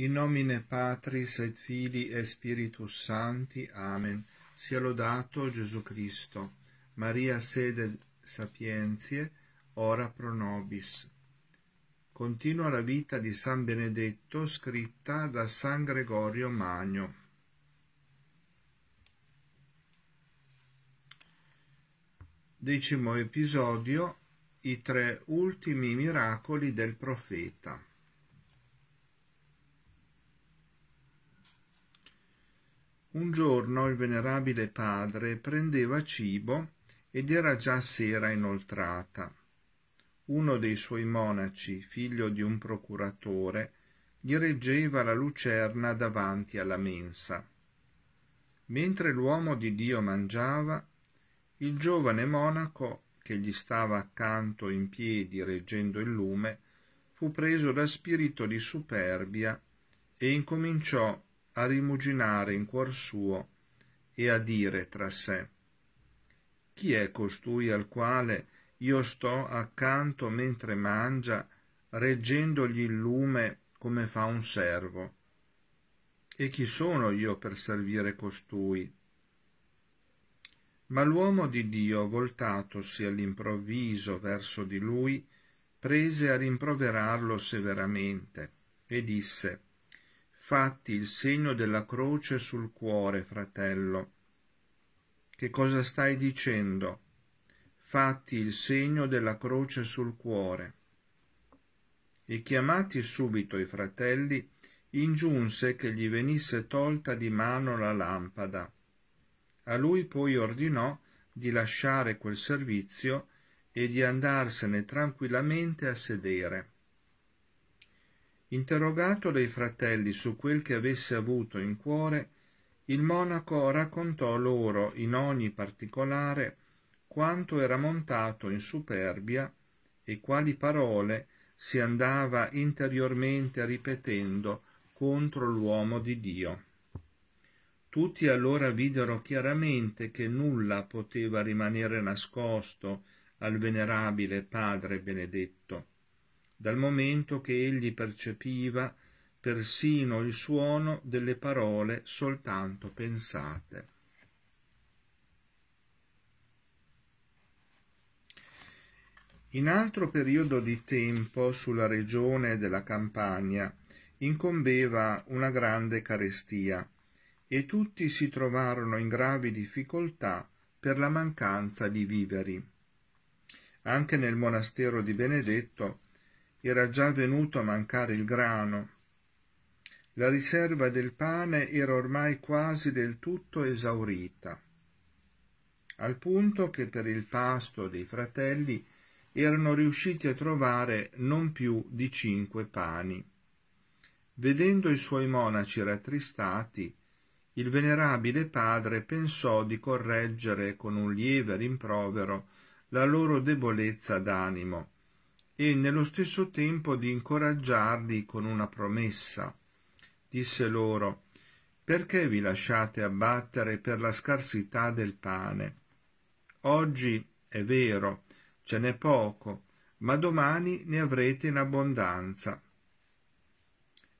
In nomine Patris et Fili e Spiritus Santi. Amen. Sia lodato Gesù Cristo. Maria sede sapienzie, ora pro nobis. Continua la vita di San Benedetto scritta da San Gregorio Magno. Decimo episodio I tre ultimi miracoli del profeta. Un giorno il venerabile padre prendeva cibo ed era già sera inoltrata. Uno dei suoi monaci, figlio di un procuratore, gli reggeva la lucerna davanti alla mensa. Mentre l'uomo di Dio mangiava, il giovane monaco, che gli stava accanto in piedi reggendo il lume, fu preso da spirito di superbia e incominciò a rimuginare in cuor suo e a dire tra sé chi è costui al quale io sto accanto mentre mangia reggendogli il lume come fa un servo e chi sono io per servire costui ma l'uomo di Dio, voltatosi all'improvviso verso di lui, prese a rimproverarlo severamente e disse fatti il segno della croce sul cuore, fratello. Che cosa stai dicendo? Fatti il segno della croce sul cuore. E chiamati subito i fratelli, ingiunse che gli venisse tolta di mano la lampada. A lui poi ordinò di lasciare quel servizio e di andarsene tranquillamente a sedere. Interrogato dai fratelli su quel che avesse avuto in cuore, il monaco raccontò loro in ogni particolare quanto era montato in superbia e quali parole si andava interiormente ripetendo contro l'uomo di Dio. Tutti allora videro chiaramente che nulla poteva rimanere nascosto al venerabile Padre benedetto dal momento che egli percepiva persino il suono delle parole soltanto pensate. In altro periodo di tempo sulla regione della Campania incombeva una grande carestia e tutti si trovarono in gravi difficoltà per la mancanza di viveri. Anche nel monastero di Benedetto era già venuto a mancare il grano. La riserva del pane era ormai quasi del tutto esaurita, al punto che per il pasto dei fratelli erano riusciti a trovare non più di cinque pani. Vedendo i suoi monaci rattristati, il venerabile padre pensò di correggere con un lieve rimprovero la loro debolezza d'animo e nello stesso tempo di incoraggiarli con una promessa. Disse loro Perché vi lasciate abbattere per la scarsità del pane? Oggi è vero, ce n'è poco, ma domani ne avrete in abbondanza.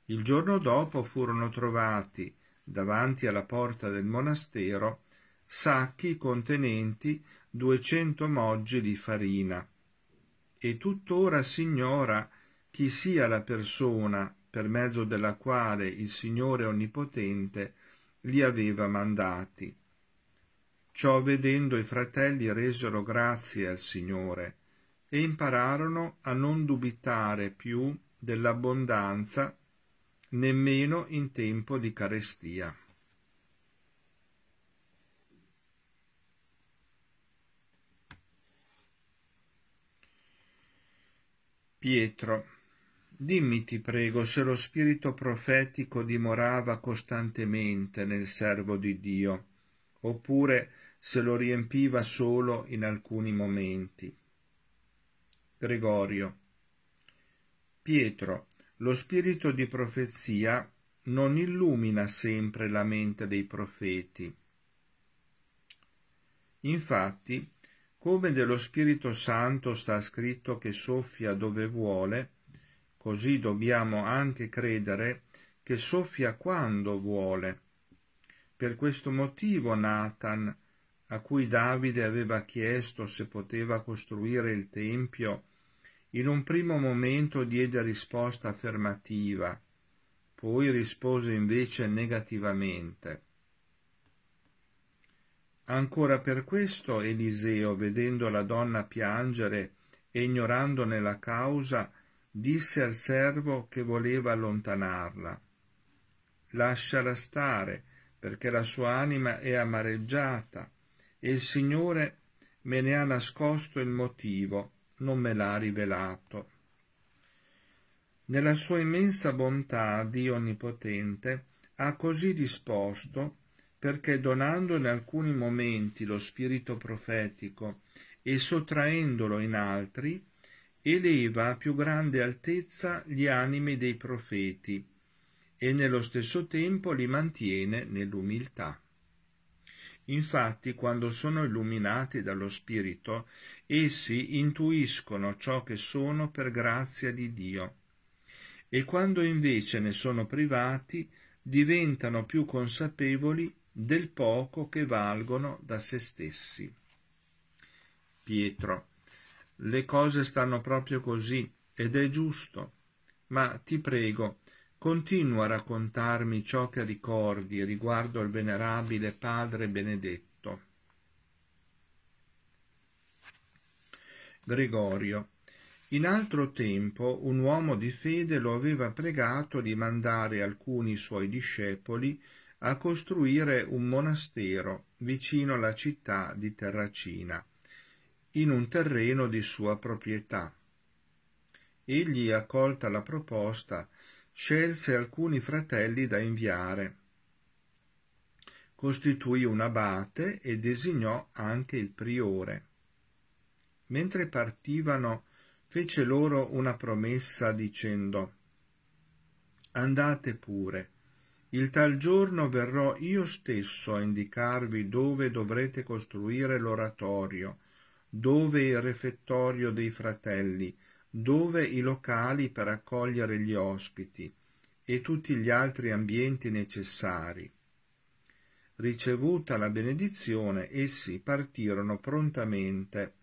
Il giorno dopo furono trovati, davanti alla porta del monastero, sacchi contenenti duecento moggi di farina e tuttora s'ignora chi sia la persona per mezzo della quale il Signore Onnipotente li aveva mandati. Ciò vedendo i fratelli resero grazie al Signore e impararono a non dubitare più dell'abbondanza nemmeno in tempo di carestia. Pietro, dimmi ti prego se lo spirito profetico dimorava costantemente nel servo di Dio, oppure se lo riempiva solo in alcuni momenti. Gregorio. Pietro, lo spirito di profezia non illumina sempre la mente dei profeti. Infatti, come dello Spirito Santo sta scritto che soffia dove vuole, così dobbiamo anche credere che soffia quando vuole. Per questo motivo Nathan, a cui Davide aveva chiesto se poteva costruire il Tempio, in un primo momento diede risposta affermativa, poi rispose invece negativamente. Ancora per questo Eliseo, vedendo la donna piangere e ignorandone la causa, disse al servo che voleva allontanarla. Lasciala stare, perché la sua anima è amareggiata, e il Signore me ne ha nascosto il motivo, non me l'ha rivelato. Nella sua immensa bontà, Dio Onnipotente ha così disposto perché donando in alcuni momenti lo spirito profetico e sottraendolo in altri, eleva a più grande altezza gli animi dei profeti e nello stesso tempo li mantiene nell'umiltà. Infatti, quando sono illuminati dallo Spirito, essi intuiscono ciò che sono per grazia di Dio, e quando invece ne sono privati, diventano più consapevoli del poco che valgono da se stessi. Pietro, le cose stanno proprio così ed è giusto, ma ti prego, continua a raccontarmi ciò che ricordi riguardo al venerabile Padre Benedetto. Gregorio. In altro tempo un uomo di fede lo aveva pregato di mandare alcuni suoi discepoli a costruire un monastero vicino alla città di Terracina, in un terreno di sua proprietà. Egli, accolta la proposta, scelse alcuni fratelli da inviare. Costituì un abate e designò anche il priore. Mentre partivano, fece loro una promessa dicendo Andate pure, il tal giorno verrò io stesso a indicarvi dove dovrete costruire l'oratorio, dove il refettorio dei fratelli, dove i locali per accogliere gli ospiti e tutti gli altri ambienti necessari. Ricevuta la benedizione, essi partirono prontamente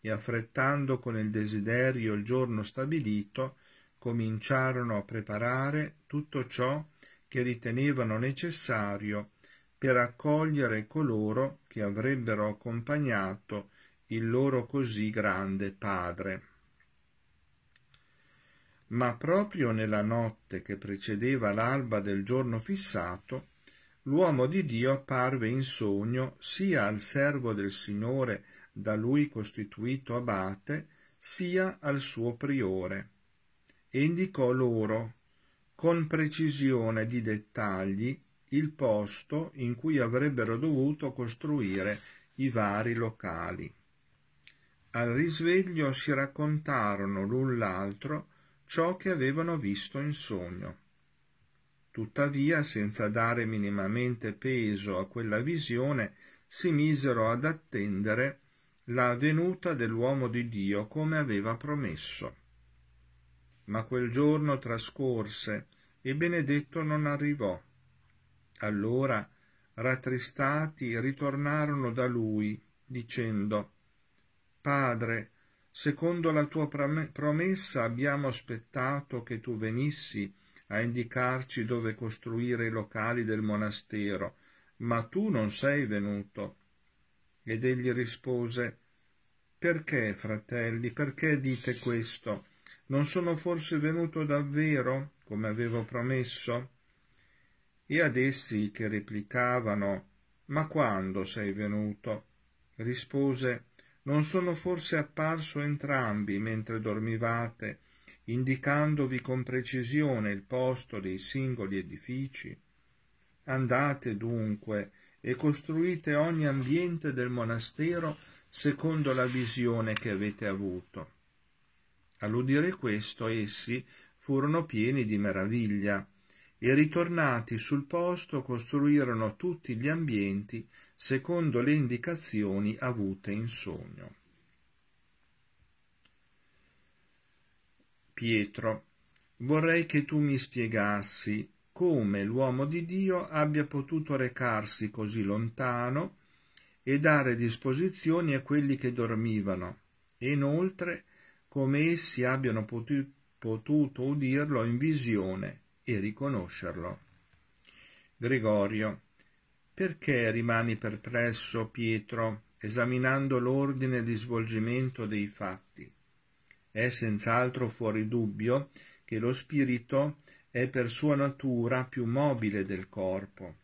e affrettando con il desiderio il giorno stabilito, cominciarono a preparare tutto ciò che ritenevano necessario per accogliere coloro che avrebbero accompagnato il loro così grande padre. Ma proprio nella notte che precedeva l'alba del giorno fissato, l'uomo di Dio apparve in sogno sia al servo del Signore da lui costituito abate, sia al suo priore, e indicò loro con precisione di dettagli il posto in cui avrebbero dovuto costruire i vari locali. Al risveglio si raccontarono l'un l'altro ciò che avevano visto in sogno. Tuttavia, senza dare minimamente peso a quella visione, si misero ad attendere la venuta dell'uomo di Dio come aveva promesso. Ma quel giorno trascorse e Benedetto non arrivò. Allora, rattristati, ritornarono da lui, dicendo Padre, secondo la tua promessa abbiamo aspettato che tu venissi a indicarci dove costruire i locali del monastero, ma tu non sei venuto. Ed egli rispose Perché, fratelli, perché dite questo? Non sono forse venuto davvero, come avevo promesso? E ad essi che replicavano Ma quando sei venuto? rispose Non sono forse apparso entrambi mentre dormivate, indicandovi con precisione il posto dei singoli edifici? Andate dunque e costruite ogni ambiente del monastero secondo la visione che avete avuto. All'udire questo essi furono pieni di meraviglia e ritornati sul posto costruirono tutti gli ambienti secondo le indicazioni avute in sogno. Pietro, vorrei che tu mi spiegassi come l'uomo di Dio abbia potuto recarsi così lontano e dare disposizioni a quelli che dormivano, e inoltre come essi abbiano potu- potuto udirlo in visione e riconoscerlo. Gregorio. Perché rimani perplesso, Pietro, esaminando l'ordine di svolgimento dei fatti? È senz'altro fuori dubbio che lo spirito è per sua natura più mobile del corpo.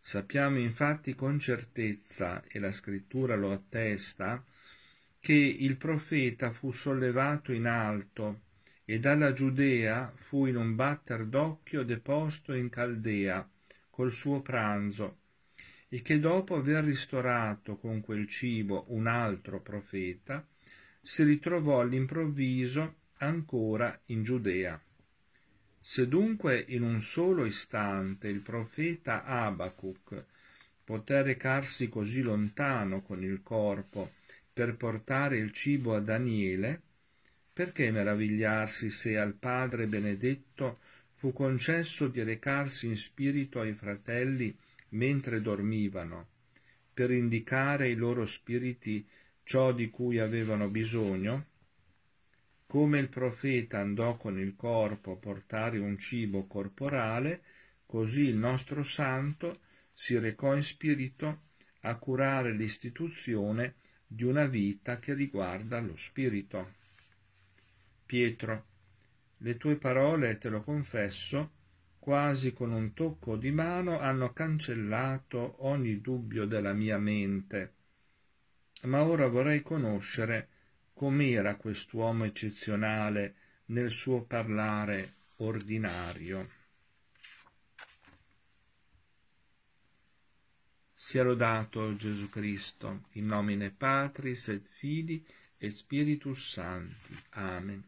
Sappiamo infatti con certezza, e la scrittura lo attesta, che il profeta fu sollevato in alto e dalla Giudea fu in un batter d'occhio deposto in Caldea col suo pranzo e che dopo aver ristorato con quel cibo un altro profeta si ritrovò all'improvviso ancora in Giudea. Se dunque in un solo istante il profeta Abacuc poté recarsi così lontano con il corpo per portare il cibo a Daniele, perché meravigliarsi se al Padre benedetto fu concesso di recarsi in spirito ai fratelli mentre dormivano, per indicare ai loro spiriti ciò di cui avevano bisogno? Come il profeta andò con il corpo a portare un cibo corporale, così il nostro santo si recò in spirito a curare l'istituzione di una vita che riguarda lo spirito. Pietro, le tue parole, te lo confesso, quasi con un tocco di mano hanno cancellato ogni dubbio della mia mente. Ma ora vorrei conoscere com'era quest'uomo eccezionale nel suo parlare ordinario. Sia lodato Gesù Cristo, in nomine Patris et Fili e Spiritus Santi. Amen.